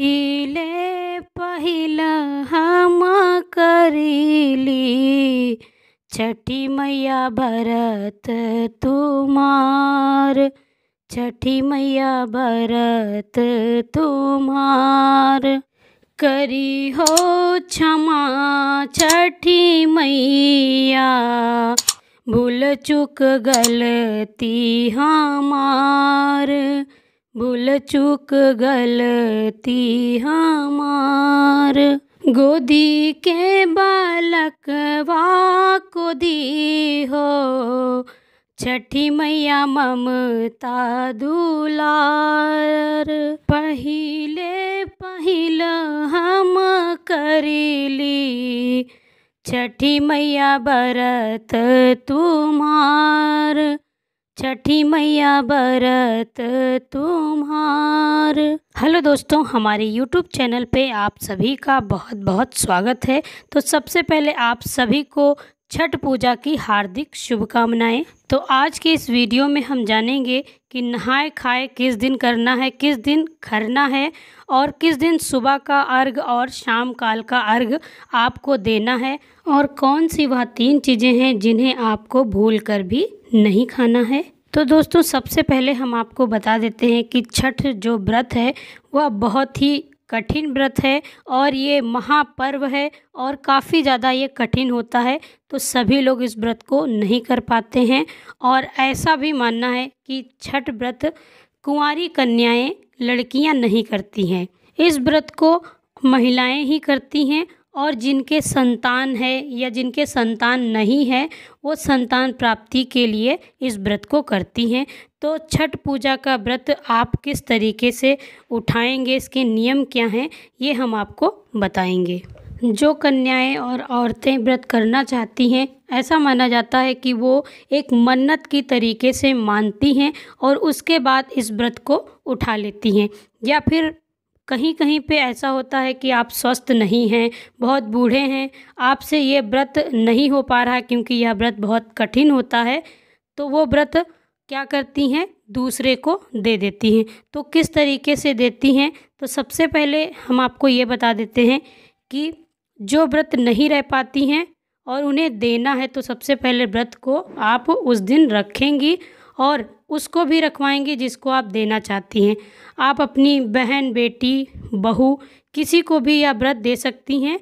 पहिले पहिला हम करिली छठी मैया भरत तुमार छठी मैया भरत तुमार करी हो क्षमा छठी मैया भूल चुक गलती हमार भूल चूक गलती हमार गोदी के बालकवा को दी हो छठी मैया ममता दुलार पहले पहल हम करीली छठी मैया बरत तुम्हार छठी मैया बरत तुम्हार हेलो दोस्तों हमारे यूट्यूब चैनल पे आप सभी का बहुत बहुत स्वागत है तो सबसे पहले आप सभी को छठ पूजा की हार्दिक शुभकामनाएं तो आज के इस वीडियो में हम जानेंगे कि नहाए खाए किस दिन करना है किस दिन खरना है और किस दिन सुबह का अर्घ और शाम काल का अर्घ आपको देना है और कौन सी वह तीन चीज़ें हैं जिन्हें आपको भूल कर भी नहीं खाना है तो दोस्तों सबसे पहले हम आपको बता देते हैं कि छठ जो व्रत है वह बहुत ही कठिन व्रत है और ये महापर्व है और काफ़ी ज़्यादा ये कठिन होता है तो सभी लोग इस व्रत को नहीं कर पाते हैं और ऐसा भी मानना है कि छठ व्रत कुंवारी कन्याएं लड़कियां नहीं करती हैं इस व्रत को महिलाएं ही करती हैं और जिनके संतान है या जिनके संतान नहीं है वो संतान प्राप्ति के लिए इस व्रत को करती हैं तो छठ पूजा का व्रत आप किस तरीके से उठाएंगे इसके नियम क्या हैं ये हम आपको बताएंगे जो कन्याएं और औरतें व्रत करना चाहती हैं ऐसा माना जाता है कि वो एक मन्नत की तरीके से मानती हैं और उसके बाद इस व्रत को उठा लेती हैं या फिर कहीं कहीं पे ऐसा होता है कि आप स्वस्थ नहीं हैं बहुत बूढ़े हैं आपसे ये व्रत नहीं हो पा रहा क्योंकि यह व्रत बहुत कठिन होता है तो वो व्रत क्या करती हैं दूसरे को दे देती हैं तो किस तरीके से देती हैं तो सबसे पहले हम आपको ये बता देते हैं कि जो व्रत नहीं रह पाती हैं और उन्हें देना है तो सबसे पहले व्रत को आप उस दिन रखेंगी और उसको भी रखवाएंगे जिसको आप देना चाहती हैं आप अपनी बहन बेटी बहू किसी को भी यह व्रत दे सकती हैं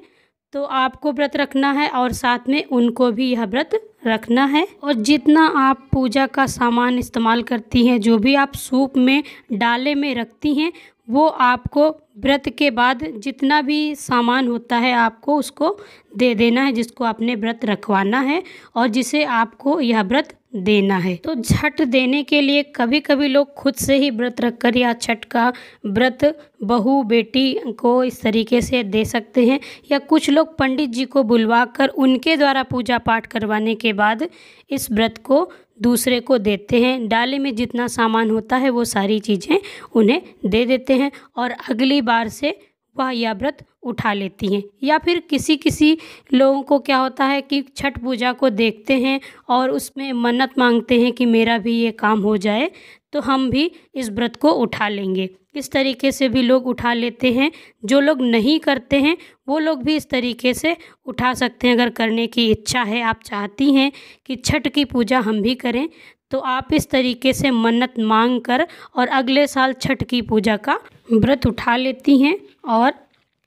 तो आपको व्रत रखना है और साथ में उनको भी यह व्रत रखना है और जितना आप पूजा का सामान इस्तेमाल करती हैं जो भी आप सूप में डाले में रखती हैं वो आपको व्रत के बाद जितना भी सामान होता है आपको उसको दे देना है जिसको आपने व्रत रखवाना है और जिसे आपको यह व्रत देना है तो छठ देने के लिए कभी कभी लोग खुद से ही व्रत रखकर या छठ का व्रत बहू बेटी को इस तरीके से दे सकते हैं या कुछ लोग पंडित जी को बुलवा कर उनके द्वारा पूजा पाठ करवाने के बाद इस व्रत को दूसरे को देते हैं डाले में जितना सामान होता है वो सारी चीज़ें उन्हें दे देते हैं और अगली बार से वह यह व्रत उठा लेती हैं या फिर किसी किसी लोगों को क्या होता है कि छठ पूजा को देखते हैं और उसमें मन्नत मांगते हैं कि मेरा भी ये काम हो जाए तो हम भी इस व्रत को उठा लेंगे इस तरीके से भी लोग उठा लेते हैं जो लोग नहीं करते हैं वो लोग भी इस तरीके से उठा सकते हैं अगर करने की इच्छा है आप चाहती हैं कि छठ की पूजा हम भी करें तो आप इस तरीके से मन्नत मांग कर और अगले साल छठ की पूजा का व्रत उठा लेती हैं और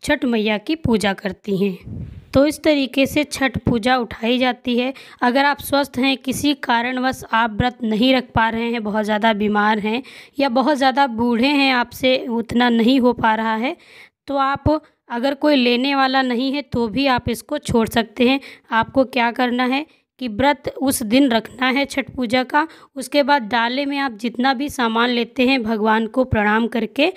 छठ मैया की पूजा करती हैं तो इस तरीके से छठ पूजा उठाई जाती है अगर आप स्वस्थ हैं किसी कारणवश आप व्रत नहीं रख पा रहे हैं बहुत ज़्यादा बीमार हैं या बहुत ज़्यादा बूढ़े हैं आपसे उतना नहीं हो पा रहा है तो आप अगर कोई लेने वाला नहीं है तो भी आप इसको छोड़ सकते हैं आपको क्या करना है कि व्रत उस दिन रखना है छठ पूजा का उसके बाद डाले में आप जितना भी सामान लेते हैं भगवान को प्रणाम करके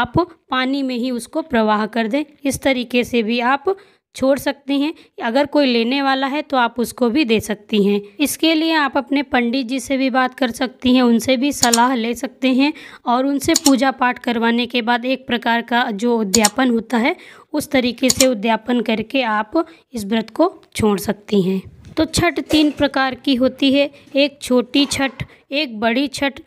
आप पानी में ही उसको प्रवाह कर दें इस तरीके से भी आप छोड़ सकती हैं अगर कोई लेने वाला है तो आप उसको भी दे सकती हैं इसके लिए आप अपने पंडित जी से भी बात कर सकती हैं उनसे भी सलाह ले सकते हैं और उनसे पूजा पाठ करवाने के बाद एक प्रकार का जो उद्यापन होता है उस तरीके से उद्यापन करके आप इस व्रत को छोड़ सकती हैं तो छठ तीन प्रकार की होती है एक छोटी छठ एक बड़ी छठ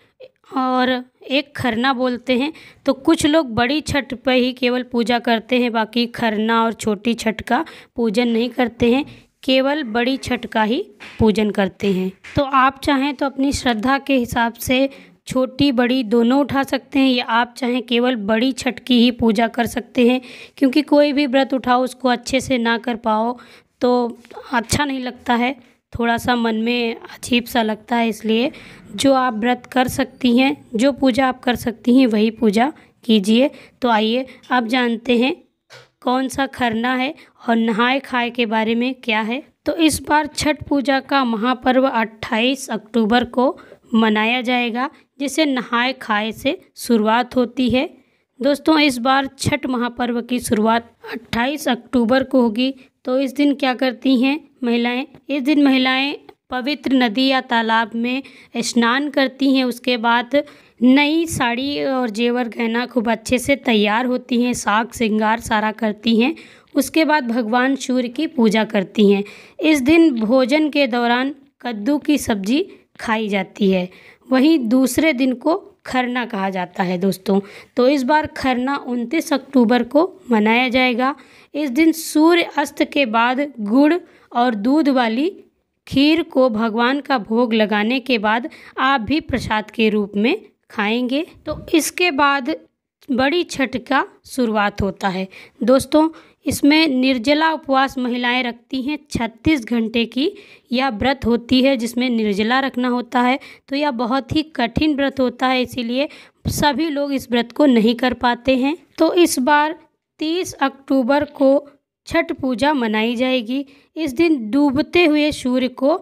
और एक खरना बोलते हैं तो कुछ लोग बड़ी छठ पर ही केवल पूजा करते हैं बाकी खरना और छोटी छठ का पूजन नहीं करते हैं केवल बड़ी छठ का ही पूजन करते हैं तो आप चाहें तो अपनी श्रद्धा के हिसाब से छोटी बड़ी दोनों उठा सकते हैं या आप चाहें केवल बड़ी छठ की ही पूजा कर सकते हैं क्योंकि कोई भी व्रत उठाओ उसको अच्छे से ना कर पाओ तो अच्छा नहीं लगता है थोड़ा सा मन में अजीब सा लगता है इसलिए जो आप व्रत कर सकती हैं जो पूजा आप कर सकती हैं वही पूजा कीजिए तो आइए आप जानते हैं कौन सा खरना है और नहाए खाए के बारे में क्या है तो इस बार छठ पूजा का महापर्व 28 अक्टूबर को मनाया जाएगा जिसे नहाए खाए से शुरुआत होती है दोस्तों इस बार छठ महापर्व की शुरुआत 28 अक्टूबर को होगी तो इस दिन क्या करती हैं महिलाएं इस दिन महिलाएं पवित्र नदी या तालाब में स्नान करती हैं उसके बाद नई साड़ी और जेवर गहना खूब अच्छे से तैयार होती हैं साग श्रृंगार सारा करती हैं उसके बाद भगवान सूर्य की पूजा करती हैं इस दिन भोजन के दौरान कद्दू की सब्जी खाई जाती है वहीं दूसरे दिन को खरना कहा जाता है दोस्तों तो इस बार खरना उनतीस अक्टूबर को मनाया जाएगा इस दिन सूर्य अस्त के बाद गुड़ और दूध वाली खीर को भगवान का भोग लगाने के बाद आप भी प्रसाद के रूप में खाएंगे तो इसके बाद बड़ी छठ का शुरुआत होता है दोस्तों इसमें निर्जला उपवास महिलाएँ रखती हैं छत्तीस घंटे की यह व्रत होती है जिसमें निर्जला रखना होता है तो यह बहुत ही कठिन व्रत होता है इसीलिए सभी लोग इस व्रत को नहीं कर पाते हैं तो इस बार तीस अक्टूबर को छठ पूजा मनाई जाएगी इस दिन डूबते हुए सूर्य को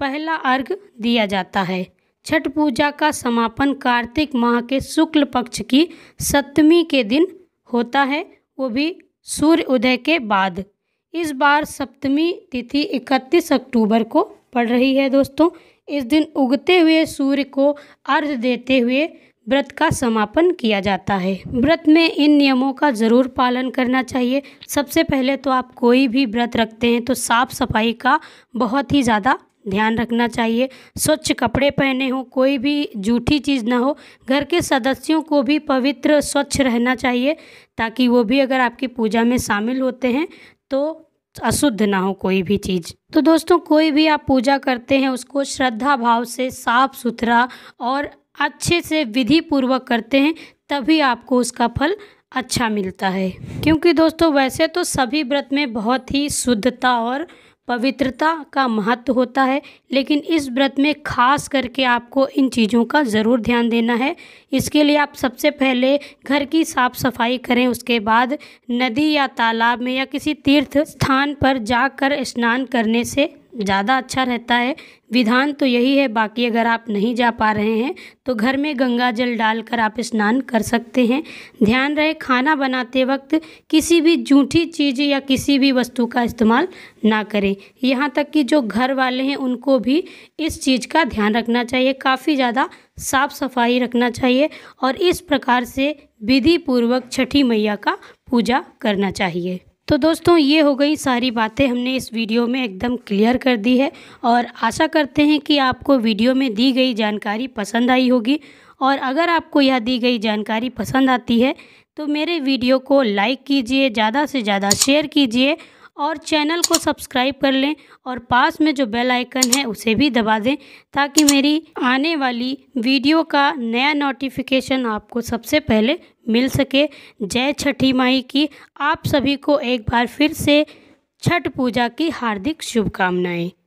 पहला अर्घ दिया जाता है छठ पूजा का समापन कार्तिक माह के शुक्ल पक्ष की सप्तमी के दिन होता है वो भी सूर्य उदय के बाद इस बार सप्तमी तिथि इकतीस अक्टूबर को पड़ रही है दोस्तों इस दिन उगते हुए सूर्य को अर्घ देते हुए व्रत का समापन किया जाता है व्रत में इन नियमों का ज़रूर पालन करना चाहिए सबसे पहले तो आप कोई भी व्रत रखते हैं तो साफ़ सफाई का बहुत ही ज़्यादा ध्यान रखना चाहिए स्वच्छ कपड़े पहने हों कोई भी जूठी चीज़ ना हो घर के सदस्यों को भी पवित्र स्वच्छ रहना चाहिए ताकि वो भी अगर आपकी पूजा में शामिल होते हैं तो अशुद्ध ना हो कोई भी चीज़ तो दोस्तों कोई भी आप पूजा करते हैं उसको श्रद्धा भाव से साफ सुथरा और अच्छे से विधि पूर्वक करते हैं तभी आपको उसका फल अच्छा मिलता है क्योंकि दोस्तों वैसे तो सभी व्रत में बहुत ही शुद्धता और पवित्रता का महत्व होता है लेकिन इस व्रत में खास करके आपको इन चीज़ों का ज़रूर ध्यान देना है इसके लिए आप सबसे पहले घर की साफ़ सफाई करें उसके बाद नदी या तालाब में या किसी तीर्थ स्थान पर जाकर स्नान करने से ज़्यादा अच्छा रहता है विधान तो यही है बाकी अगर आप नहीं जा पा रहे हैं तो घर में गंगा जल डालकर आप स्नान कर सकते हैं ध्यान रहे खाना बनाते वक्त किसी भी जूठी चीज़ या किसी भी वस्तु का इस्तेमाल ना करें यहाँ तक कि जो घर वाले हैं उनको भी इस चीज़ का ध्यान रखना चाहिए काफ़ी ज़्यादा साफ सफाई रखना चाहिए और इस प्रकार से विधि पूर्वक छठी मैया का पूजा करना चाहिए तो दोस्तों ये हो गई सारी बातें हमने इस वीडियो में एकदम क्लियर कर दी है और आशा करते हैं कि आपको वीडियो में दी गई जानकारी पसंद आई होगी और अगर आपको यह दी गई जानकारी पसंद आती है तो मेरे वीडियो को लाइक कीजिए ज़्यादा से ज़्यादा शेयर कीजिए और चैनल को सब्सक्राइब कर लें और पास में जो बेल आइकन है उसे भी दबा दें ताकि मेरी आने वाली वीडियो का नया नोटिफिकेशन आपको सबसे पहले मिल सके जय छठी माई की आप सभी को एक बार फिर से छठ पूजा की हार्दिक शुभकामनाएं